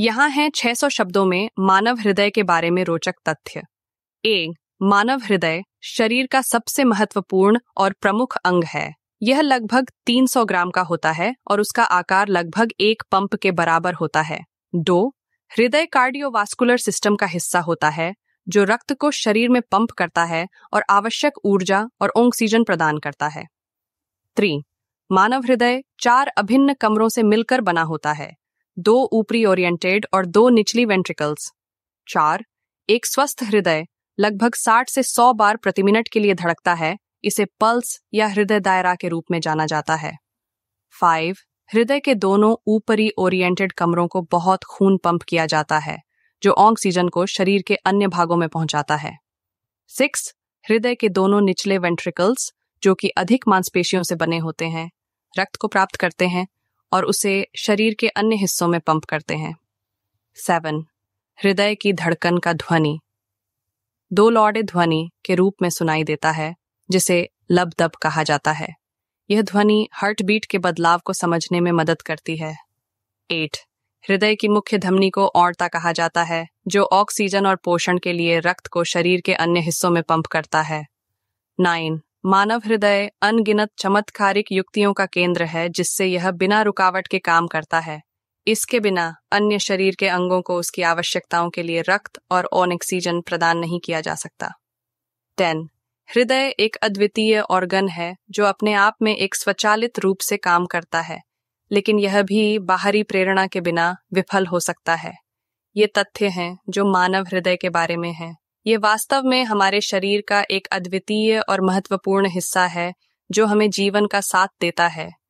यहाँ है 600 शब्दों में मानव हृदय के बारे में रोचक तथ्य एक मानव हृदय शरीर का सबसे महत्वपूर्ण और प्रमुख अंग है यह लगभग 300 ग्राम का होता है और उसका आकार लगभग एक पंप के बराबर होता है दो हृदय कार्डियोवास्कुलर सिस्टम का हिस्सा होता है जो रक्त को शरीर में पंप करता है और आवश्यक ऊर्जा और ऑक्सीजन प्रदान करता है त्री मानव हृदय चार अभिन्न कमरों से मिलकर बना होता है दो ऊपरी ओरिएंटेड और दो निचली वेंट्रिकल्स चार एक स्वस्थ हृदय लगभग 60 से 100 बार प्रति मिनट के लिए धड़कता है इसे पल्स या हृदय दायरा के रूप में जाना जाता है फाइव हृदय के दोनों ऊपरी ओरिएंटेड कमरों को बहुत खून पंप किया जाता है जो ऑक्सीजन को शरीर के अन्य भागों में पहुंचाता है सिक्स हृदय के दोनों निचले वेंट्रिकल्स जो कि अधिक मांसपेशियों से बने होते हैं रक्त को प्राप्त करते हैं और उसे शरीर के अन्य हिस्सों में पंप करते हैं सेवन हृदय की धड़कन का ध्वनि दो लौड़े ध्वनि के रूप में सुनाई देता है जिसे लब दब कहा जाता है यह ध्वनि हार्ट बीट के बदलाव को समझने में मदद करती है एट हृदय की मुख्य धमनी को औरता कहा जाता है जो ऑक्सीजन और पोषण के लिए रक्त को शरीर के अन्य हिस्सों में पंप करता है नाइन मानव हृदय अनगिनत चमत्कारिक युक्तियों का केंद्र है जिससे यह बिना रुकावट के काम करता है इसके बिना अन्य शरीर के अंगों को उसकी आवश्यकताओं के लिए रक्त और ऑक्सीजन प्रदान नहीं किया जा सकता टेन हृदय एक अद्वितीय ऑर्गन है जो अपने आप में एक स्वचालित रूप से काम करता है लेकिन यह भी बाहरी प्रेरणा के बिना विफल हो सकता है ये तथ्य हैं जो मानव हृदय के बारे में हैं ये वास्तव में हमारे शरीर का एक अद्वितीय और महत्वपूर्ण हिस्सा है जो हमें जीवन का साथ देता है